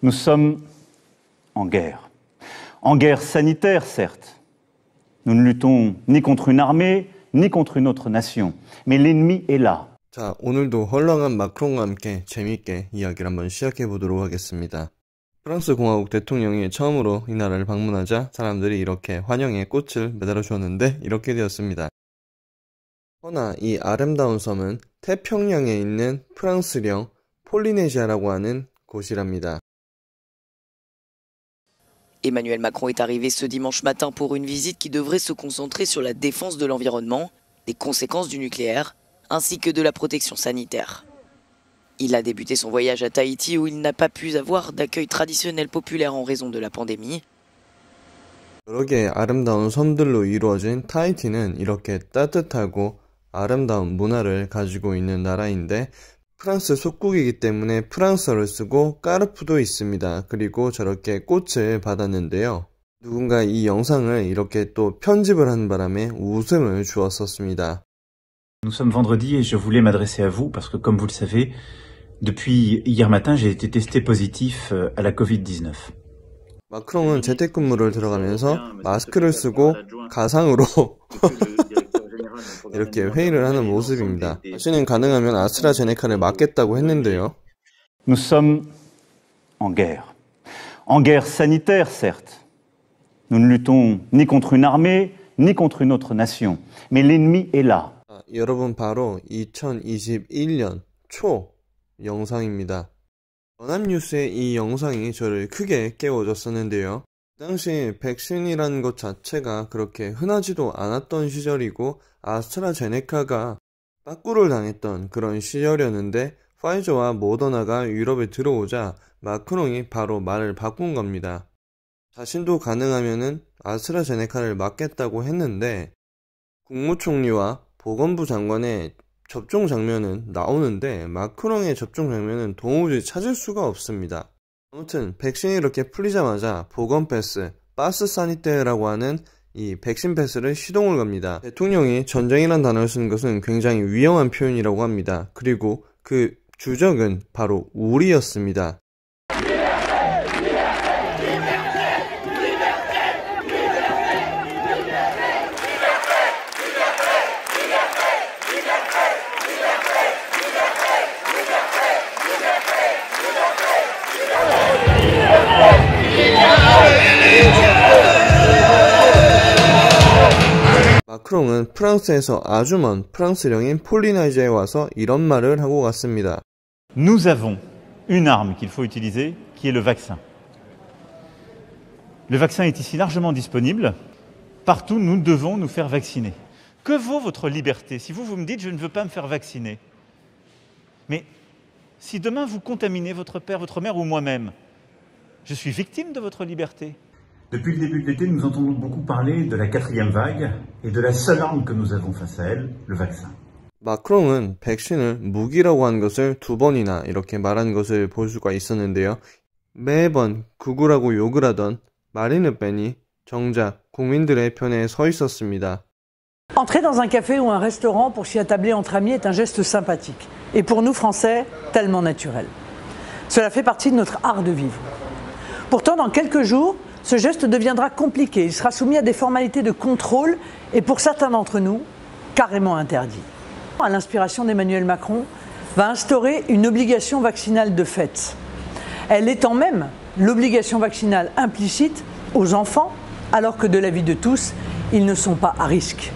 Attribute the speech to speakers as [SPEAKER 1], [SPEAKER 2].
[SPEAKER 1] Nous sommes en guerre. En guerre sanitaire, certes. Nous ne luttons ni contre une armée, ni contre une autre nation. Mais l'ennemi est
[SPEAKER 2] là. 자, 오늘도 헐렁한 마크롱과 함께 재미있게 이야기를 한번 시작해 보도록 하겠습니다. 프랑스 공화국 대통령이 처음으로 이 나라를 방문하자 사람들이 이렇게 환영의 꽃을 매달아 주었는데 이렇게 되었습니다. 허나 이 아름다운 섬은 태평양에 있는 프랑스령 폴리네시아라고 하는 곳이랍니다.
[SPEAKER 1] Emmanuel Macron est arrivé ce dimanche matin pour une visite qui devrait se concentrer sur la défense de l'environnement, des conséquences du nucléaire, ainsi que de la protection sanitaire. Il a débuté son voyage à Tahiti où il n'a pas pu avoir d'accueil traditionnel populaire en raison de la pandémie.
[SPEAKER 2] 프랑스 속국이기 때문에 프랑스어를 쓰고 까르푸도 있습니다. 그리고 저렇게 꽃을 받았는데요. 누군가 이 영상을 이렇게 또 편집을 한 바람에 웃음을 주었었습니다.
[SPEAKER 1] Nous sommes vendredi et je voulais m'adresser à vous parce que comme vous le savez, depuis hier matin j'ai été testé positif à la Covid-19.
[SPEAKER 2] 마크롱은 재택근무를 들어가면서 마스크를 쓰고 가상으로 이렇게 회의를 하는 모습입니다. 수는 가능하면 아스트라제네카를 막겠다고 했는데요. Nous sommes en guerre. En guerre sanitaire, certes.
[SPEAKER 1] Nous ne luttons ni contre une armée, ni contre une autre nation. Mais l'ennemi est là.
[SPEAKER 2] 여러분 바로 2021년 초 영상입니다. 연합뉴스의 이 영상이 저를 크게 깨워줬었는데요. 당시 백신이라는 것 자체가 그렇게 흔하지도 않았던 시절이고 아스트라제네카가 빠꾸를 당했던 그런 시절이었는데 파이저와 모더나가 유럽에 들어오자 마크롱이 바로 말을 바꾼 겁니다. 자신도 가능하면은 아스트라제네카를 맞겠다고 했는데 국무총리와 보건부 장관의 접종 장면은 나오는데 마크롱의 접종 장면은 도무지 찾을 수가 없습니다. 아무튼 백신이 이렇게 풀리자마자 보건 패스, 바스 사니테라고 하는 이 백신 패스를 시동을 겁니다. 대통령이 전쟁이란 단어를 쓰는 것은 굉장히 위험한 표현이라고 합니다. 그리고 그 주적은 바로 우리였습니다. Nous avons une arme qu'il faut utiliser
[SPEAKER 1] qui est le vaccin. Le vaccin est ici largement disponible. Partout, nous devons nous faire vacciner. Que vaut votre liberté si vous, vous me dites je ne veux pas me faire vacciner Mais si demain vous contaminez votre père, votre mère ou moi-même, je suis victime de votre liberté. Depuis le début de l'été, nous entendons beaucoup parler de la quatrième vague et de la seule arme que nous avons face à elle, le vaccin.
[SPEAKER 2] Entrer
[SPEAKER 3] dans un café ou un restaurant pour s'y attabler entre amis est un geste sympathique et pour nous Français tellement naturel. Cela fait partie de notre art de vivre. Pourtant, dans quelques jours, ce geste deviendra compliqué. Il sera soumis à des formalités de contrôle et pour certains d'entre nous, carrément interdit. À l'inspiration d'Emmanuel Macron, va instaurer une obligation vaccinale de fait. Elle étant même l'obligation vaccinale implicite aux enfants, alors que de la vie de tous,
[SPEAKER 2] ils ne sont pas à risque.